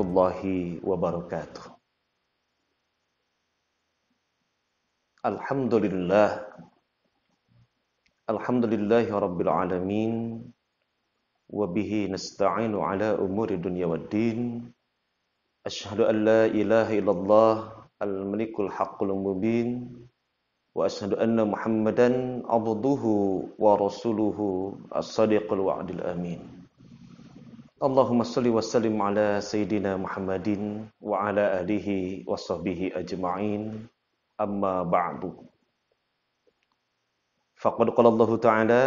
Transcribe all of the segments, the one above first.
الله وبركاته الحمد لله الحمد لله رب العالمين وبه نستعين على أمور الدنيا والدين أشهد أن لا إله إلا الله الملك الحق المبين وأشهد أن محمدا عبده ورسوله الصديق الوعد الأمين اللهم صل وسلم على سيدنا محمد وعلى آله وصحبه أجمعين أما بعد فقد قال الله تعالى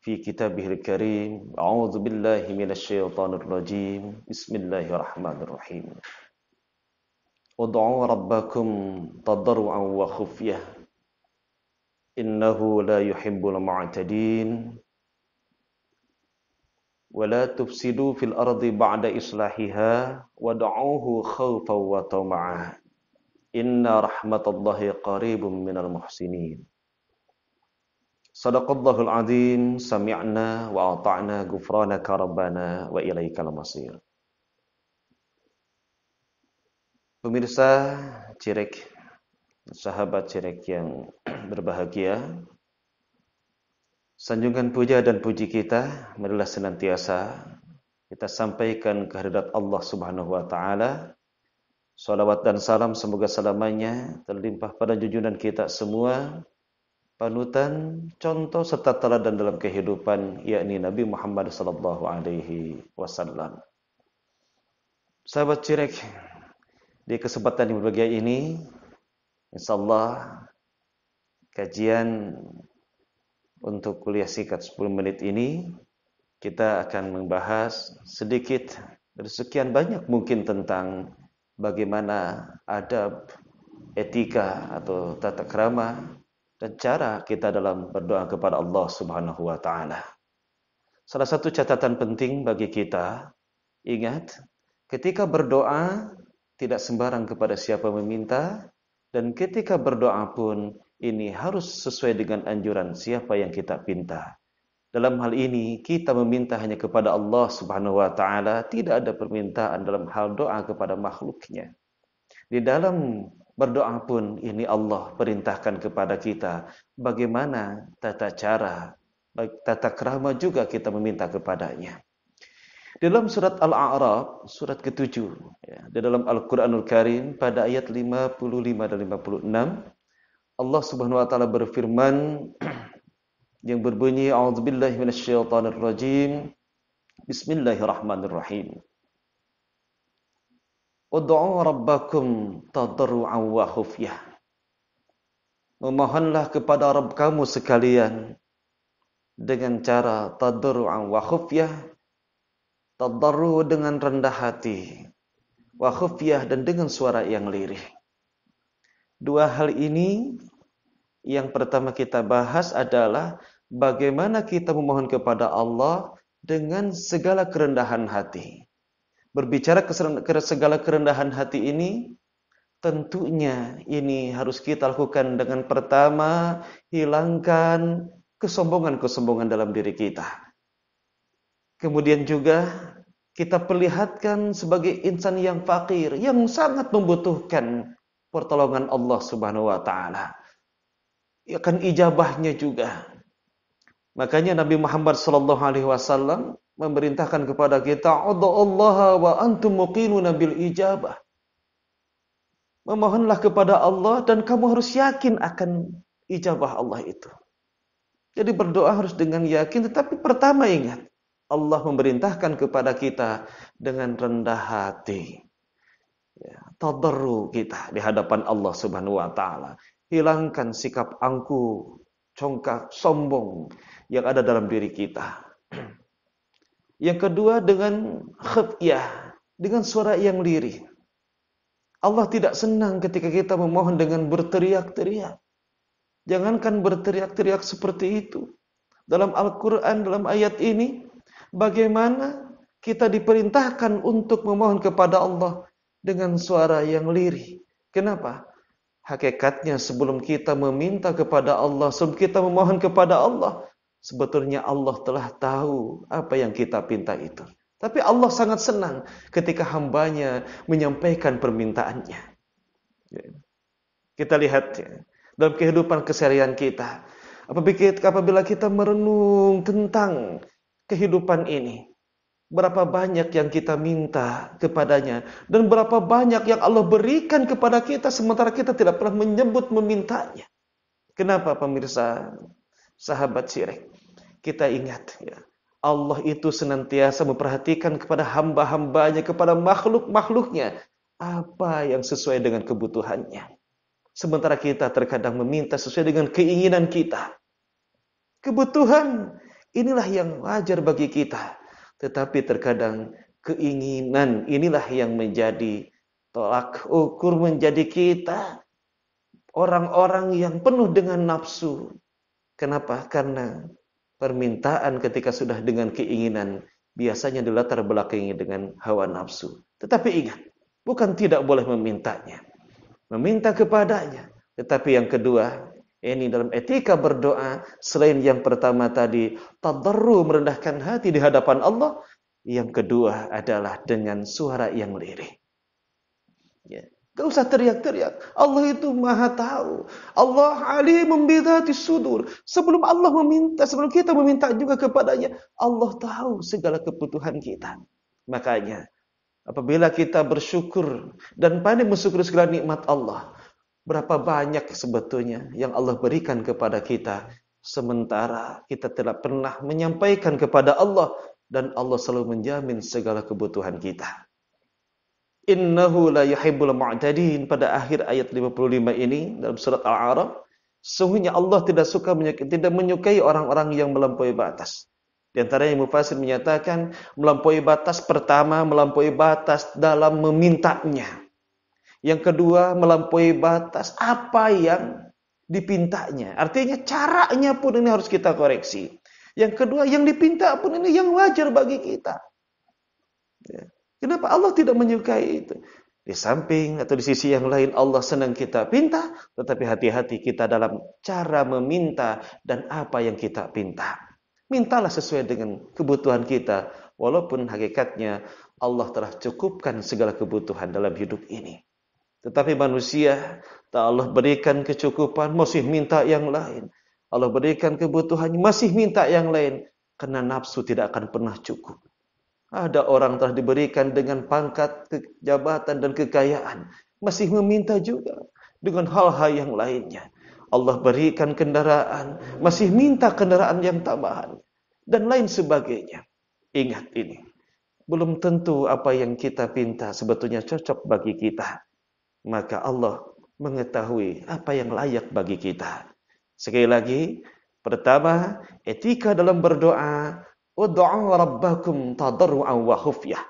في كتابه الكريم أعوذ بالله من الشيطان الرجيم بسم الله الرحمن الرحيم ادعوا ربكم تضرعا وخفية إنه لا يحب المعتدين ولا تفسدوا في الأرض بعد إصلاحها ودعوه خوفا وطمعا إن رحمة الله قريب من المحسنين صدق الله العظيم سمعنا وأطعنا غفرانك ربنا وإليك المصير Pemirsa Cirek, sahabat Cirek yang berbahagia, Sanjungan puja dan puji kita marilah senantiasa kita sampaikan kehadirat Allah Subhanahu wa taala. Salawat dan salam semoga selamanya terlimpah pada junjungan kita semua, panutan, contoh serta teladan dalam kehidupan yakni Nabi Muhammad sallallahu alaihi wasallam. Sahabat Cirek, di kesempatan yang berbahagia ini insyaallah kajian untuk kuliah sikat 10 menit ini kita akan membahas sedikit dari sekian banyak mungkin tentang bagaimana adab, etika atau tata kerama dan cara kita dalam berdoa kepada Allah Subhanahu wa taala. Salah satu catatan penting bagi kita, ingat, ketika berdoa tidak sembarang kepada siapa meminta dan ketika berdoa pun ini harus sesuai dengan anjuran siapa yang kita pinta. Dalam hal ini kita meminta hanya kepada Allah Subhanahu wa taala, tidak ada permintaan dalam hal doa kepada makhluknya. Di dalam berdoa pun ini Allah perintahkan kepada kita bagaimana tata cara, tata kerama juga kita meminta kepadanya. Di dalam surat Al-A'raf, surat ke-7, ya, di dalam Al-Quranul Karim pada ayat 55 dan 56, Allah Subhanahu wa taala berfirman yang berbunyi auzubillahi minasyaitonir rajim bismillahirrahmanirrahim Ud'u rabbakum tadarru'an wa khufyah Memohonlah kepada Rabb kamu sekalian dengan cara tadarru'an wa khufyah tadarru dengan rendah hati wa khufyah dan dengan suara yang lirih Dua hal ini yang pertama kita bahas adalah bagaimana kita memohon kepada Allah dengan segala kerendahan hati. Berbicara ke segala kerendahan hati ini, tentunya ini harus kita lakukan dengan pertama hilangkan kesombongan-kesombongan dalam diri kita. Kemudian juga kita perlihatkan sebagai insan yang fakir, yang sangat membutuhkan pertolongan Allah Subhanahu wa taala. Akan ya ijabahnya juga. Makanya Nabi Muhammad sallallahu alaihi wasallam memerintahkan kepada kita, "Odo Allah wa antum muqinuna bil ijabah." Memohonlah kepada Allah dan kamu harus yakin akan ijabah Allah itu. Jadi berdoa harus dengan yakin, tetapi pertama ingat, Allah memerintahkan kepada kita dengan rendah hati ya, tadarru kita di hadapan Allah Subhanahu wa taala. Hilangkan sikap angku, congkak, sombong yang ada dalam diri kita. Yang kedua dengan khafiyah, dengan suara yang lirih. Allah tidak senang ketika kita memohon dengan berteriak-teriak. Jangankan berteriak-teriak seperti itu. Dalam Al-Quran, dalam ayat ini, bagaimana kita diperintahkan untuk memohon kepada Allah dengan suara yang lirih. Kenapa? Hakikatnya sebelum kita meminta kepada Allah, sebelum kita memohon kepada Allah, sebetulnya Allah telah tahu apa yang kita pinta itu. Tapi Allah sangat senang ketika hambanya menyampaikan permintaannya. Kita lihat ya, dalam kehidupan keserian kita. Apabila kita merenung tentang kehidupan ini, Berapa banyak yang kita minta kepadanya dan berapa banyak yang Allah berikan kepada kita sementara kita tidak pernah menyebut memintanya. Kenapa pemirsa sahabat syirik? Kita ingat ya. Allah itu senantiasa memperhatikan kepada hamba-hambanya, kepada makhluk-makhluknya. Apa yang sesuai dengan kebutuhannya. Sementara kita terkadang meminta sesuai dengan keinginan kita. Kebutuhan inilah yang wajar bagi kita. Tetapi terkadang keinginan inilah yang menjadi tolak ukur menjadi kita orang-orang yang penuh dengan nafsu. Kenapa? Karena permintaan ketika sudah dengan keinginan biasanya adalah terbelakangi dengan hawa nafsu. Tetapi ingat, bukan tidak boleh memintanya. Meminta kepadanya. Tetapi yang kedua, ini dalam etika berdoa selain yang pertama tadi tadarru merendahkan hati di hadapan Allah, yang kedua adalah dengan suara yang lirih. Ya. Gak usah teriak-teriak. Allah itu maha tahu. Allah Ali membidati sudur. Sebelum Allah meminta, sebelum kita meminta juga kepadanya, Allah tahu segala kebutuhan kita. Makanya, apabila kita bersyukur dan pandai mensyukuri segala nikmat Allah, Berapa banyak sebetulnya yang Allah berikan kepada kita sementara kita tidak pernah menyampaikan kepada Allah dan Allah selalu menjamin segala kebutuhan kita. Innahu la yuhibbul mu'tadin pada akhir ayat 55 ini dalam surat Al-A'raf sungguhnya Allah tidak suka tidak menyukai orang-orang yang melampaui batas. Di antaranya Mufasir menyatakan melampaui batas pertama, melampaui batas dalam memintanya. Yang kedua, melampaui batas apa yang dipintanya. Artinya caranya pun ini harus kita koreksi. Yang kedua, yang dipinta pun ini yang wajar bagi kita. Ya. Kenapa Allah tidak menyukai itu? Di samping atau di sisi yang lain Allah senang kita pinta, tetapi hati-hati kita dalam cara meminta dan apa yang kita pinta. Mintalah sesuai dengan kebutuhan kita, walaupun hakikatnya Allah telah cukupkan segala kebutuhan dalam hidup ini. Tetapi manusia tak Allah berikan kecukupan masih minta yang lain. Allah berikan kebutuhan masih minta yang lain karena nafsu tidak akan pernah cukup. Ada orang telah diberikan dengan pangkat, jabatan dan kekayaan masih meminta juga dengan hal-hal yang lainnya. Allah berikan kendaraan, masih minta kendaraan yang tambahan dan lain sebagainya. Ingat ini. Belum tentu apa yang kita pinta sebetulnya cocok bagi kita maka Allah mengetahui apa yang layak bagi kita. Sekali lagi, pertama, etika dalam berdoa, ud'u rabbakum tadarru'an wa khufyah.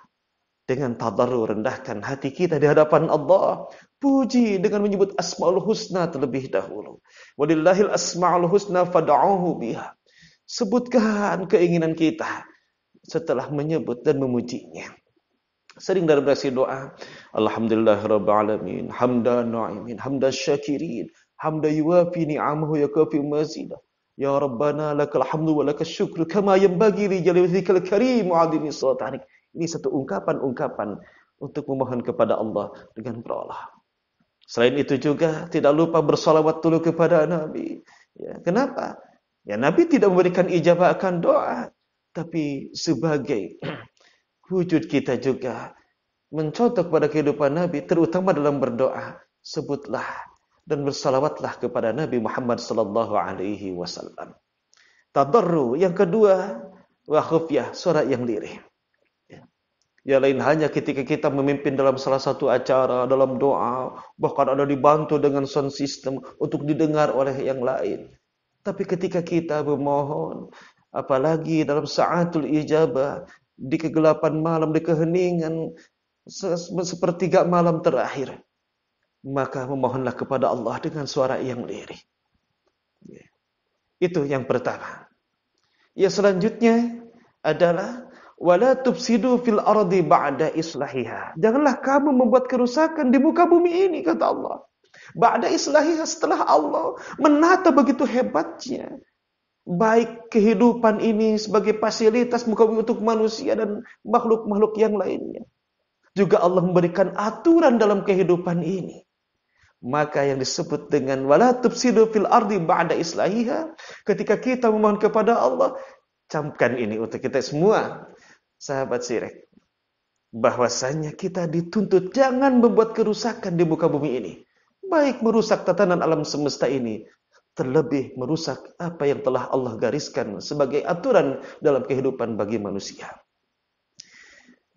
Dengan tadarru rendahkan hati kita di hadapan Allah. Puji dengan menyebut asma'ul husna terlebih dahulu. Walillahil asma'ul husna fad'uhu biha. Sebutkan keinginan kita setelah menyebut dan memujinya. Sering dalam resi doa. Alhamdulillah Rabbil Alamin. Hamdan na'imin. Hamdan syakirin. Hamdan yuafi ni'amahu yakafi mazidah. Ya Rabbana lakal hamdu wa lakal syukru kama yanbaghi li jalil karim wa adimi sultanik. Ini satu ungkapan-ungkapan untuk memohon kepada Allah dengan berdoa. Selain itu juga tidak lupa bersolawat dulu kepada Nabi. Ya, kenapa? Ya Nabi tidak memberikan ijabah akan doa, tapi sebagai wujud kita juga mencontoh kepada kehidupan Nabi, terutama dalam berdoa. Sebutlah dan bersalawatlah kepada Nabi Muhammad sallallahu alaihi wasallam. Tadarru yang kedua wa khufyah, suara yang lirih. Ya lain hanya ketika kita memimpin dalam salah satu acara, dalam doa, bahkan ada dibantu dengan sound system untuk didengar oleh yang lain. Tapi ketika kita memohon, apalagi dalam saatul ijabah, di kegelapan malam, di keheningan sepertiga malam terakhir. Maka memohonlah kepada Allah dengan suara yang lirih. Ya. Itu yang pertama. Ya selanjutnya adalah wala tufsidu fil ardi ba'da islahiha. Janganlah kamu membuat kerusakan di muka bumi ini kata Allah. Ba'da islahiha setelah Allah menata begitu hebatnya, baik kehidupan ini sebagai fasilitas muka bumi untuk manusia dan makhluk-makhluk yang lainnya. Juga Allah memberikan aturan dalam kehidupan ini. Maka yang disebut dengan wala tufsidu fil ardi ba'da islahiha, ketika kita memohon kepada Allah, campkan ini untuk kita semua, sahabat sirek. Bahwasanya kita dituntut jangan membuat kerusakan di muka bumi ini. Baik merusak tatanan alam semesta ini terlebih merusak apa yang telah Allah gariskan sebagai aturan dalam kehidupan bagi manusia.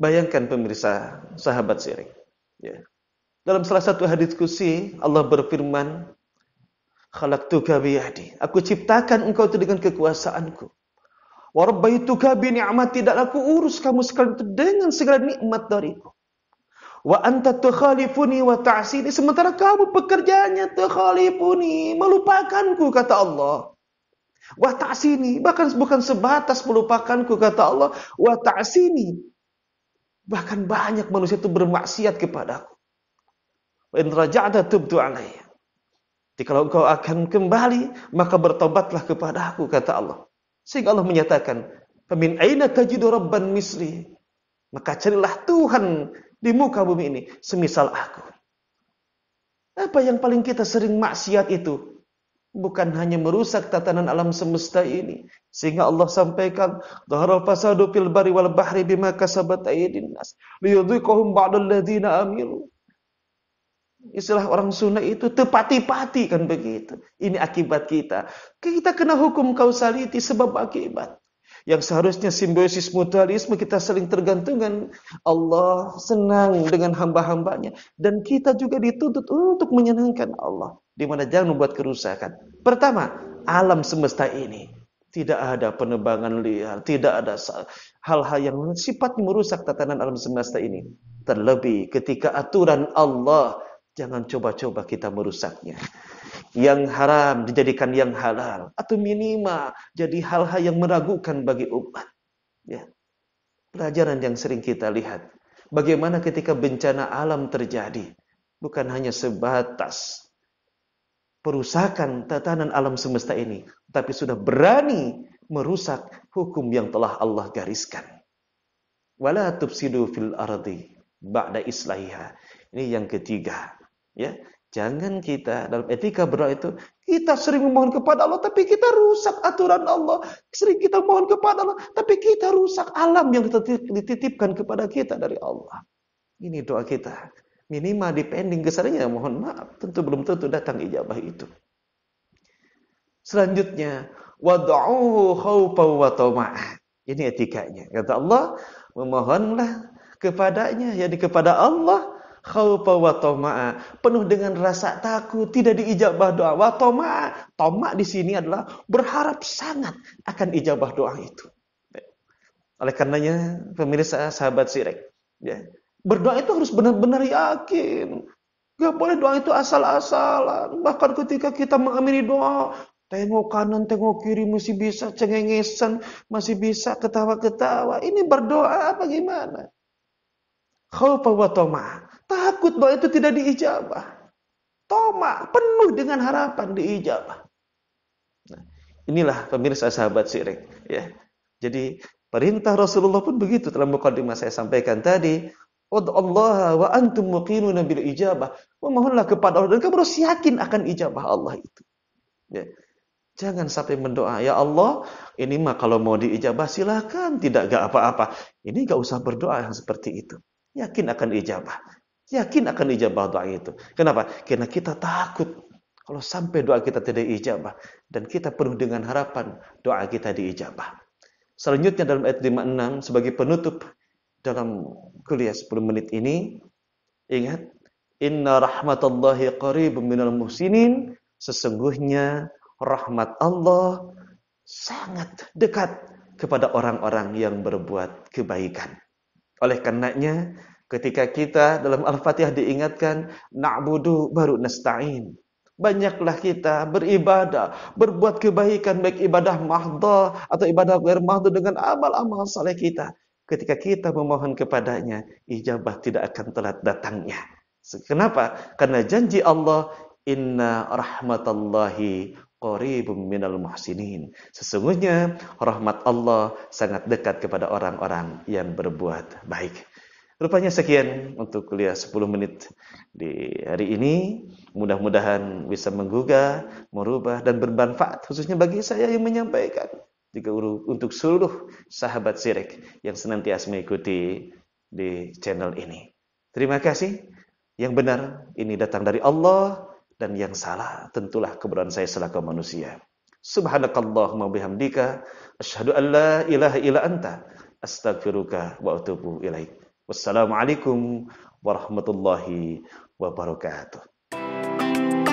Bayangkan pemirsa sahabat siring. Ya. Dalam salah satu hadis kursi Allah berfirman, "Khalaqtuka biyadi." Aku ciptakan engkau itu dengan kekuasaanku. Wa rabbaituka bi ni'mati dan aku urus kamu sekalian dengan segala nikmat dariku. Wa anta tukhalifuni wa ta'sini. Sementara kamu pekerjaannya tukhalifuni, melupakanku kata Allah. Wa ta'sini, bahkan bukan sebatas melupakanku kata Allah, wa ta'sini. Bahkan banyak manusia itu bermaksiat kepadaku. Wa in tuh tubtu Jadi kalau engkau akan kembali, maka bertobatlah kepada aku, kata Allah. Sehingga Allah menyatakan, Famin aina tajidu rabban misri. Maka carilah Tuhan di muka bumi ini semisal aku. Apa yang paling kita sering maksiat itu? Bukan hanya merusak tatanan alam semesta ini. Sehingga Allah sampaikan, Dharal fasadu fil bari wal bahri bima kasabat aydin nas. Liyudhikohum ba'dal ladhina amiru. Istilah orang sunnah itu tepati-pati kan begitu. Ini akibat kita. Kita kena hukum kausaliti sebab akibat yang seharusnya simbiosis mutualisme kita sering tergantungan Allah senang dengan hamba-hambanya dan kita juga dituntut untuk menyenangkan Allah di mana jangan membuat kerusakan pertama alam semesta ini tidak ada penebangan liar tidak ada hal-hal yang sifatnya merusak tatanan alam semesta ini terlebih ketika aturan Allah Jangan coba-coba kita merusaknya. Yang haram dijadikan yang halal atau minimal jadi hal-hal yang meragukan bagi umat. Ya. Pelajaran yang sering kita lihat. Bagaimana ketika bencana alam terjadi, bukan hanya sebatas perusakan tatanan alam semesta ini, tapi sudah berani merusak hukum yang telah Allah gariskan. Wala tufsidu fil ardi ba'da islahiha. Ini yang ketiga. Ya, jangan kita dalam etika berdoa itu kita sering memohon kepada Allah tapi kita rusak aturan Allah. Sering kita mohon kepada Allah tapi kita rusak alam yang dititipkan kepada kita dari Allah. Ini doa kita. Minimal depending kesannya mohon maaf tentu belum tentu datang ijabah itu. Selanjutnya wad'uhu wa Ini etikanya. Kata Allah, memohonlah kepadanya, yakni kepada Allah khaufa wa toma'a, penuh dengan rasa takut tidak diijabah doa. Wa toma'a, toma di sini adalah berharap sangat akan ijabah doa itu. Oleh karenanya pemirsa sahabat sirek, ya, berdoa itu harus benar-benar yakin. Gak boleh doa itu asal-asalan. Bahkan ketika kita mengamini doa, Tengok kanan, tengok kiri masih bisa cengengesan, masih bisa ketawa-ketawa. Ini berdoa apa gimana? Khawfa wa toma. Takut bahwa itu tidak diijabah. Toma, penuh dengan harapan diijabah. Nah, inilah pemirsa sahabat sirik. Ya. Jadi perintah Rasulullah pun begitu dalam mukadimah saya sampaikan tadi. Allah wa antum muqinu nabil ijabah. Memohonlah kepada Allah dan kamu harus yakin akan ijabah Allah itu. Ya. Jangan sampai mendoa, ya Allah, ini mah kalau mau diijabah silahkan. tidak gak apa-apa. Ini gak usah berdoa yang seperti itu. Yakin akan ijabah. Yakin akan ijabah doa itu. Kenapa? Karena kita takut kalau sampai doa kita tidak ijabah dan kita penuh dengan harapan doa kita diijabah. Selanjutnya dalam ayat 56 sebagai penutup dalam kuliah 10 menit ini ingat inna rahmatallahi qaribun minal muhsinin sesungguhnya rahmat Allah sangat dekat kepada orang-orang yang berbuat kebaikan. Oleh karenanya, ketika kita dalam Al-Fatihah diingatkan, Na'budu baru nasta'in. Banyaklah kita beribadah, berbuat kebaikan baik ibadah mahdoh atau ibadah gair mahdoh dengan amal-amal saleh kita. Ketika kita memohon kepadanya, ijabah tidak akan telat datangnya. Kenapa? Karena janji Allah, Inna rahmatallahi qaribum minal muhsinin. Sesungguhnya rahmat Allah sangat dekat kepada orang-orang yang berbuat baik. Rupanya sekian untuk kuliah 10 menit di hari ini. Mudah-mudahan bisa menggugah, merubah, dan bermanfaat khususnya bagi saya yang menyampaikan. Jika untuk seluruh sahabat sirik yang senantiasa mengikuti di channel ini. Terima kasih. Yang benar ini datang dari Allah dan yang salah tentulah keberadaan saya selaku manusia. Subhanakallahumma bihamdika asyhadu an la ilaha illa anta astaghfiruka wa atubu ilaik. Wassalamualaikum warahmatullahi wabarakatuh.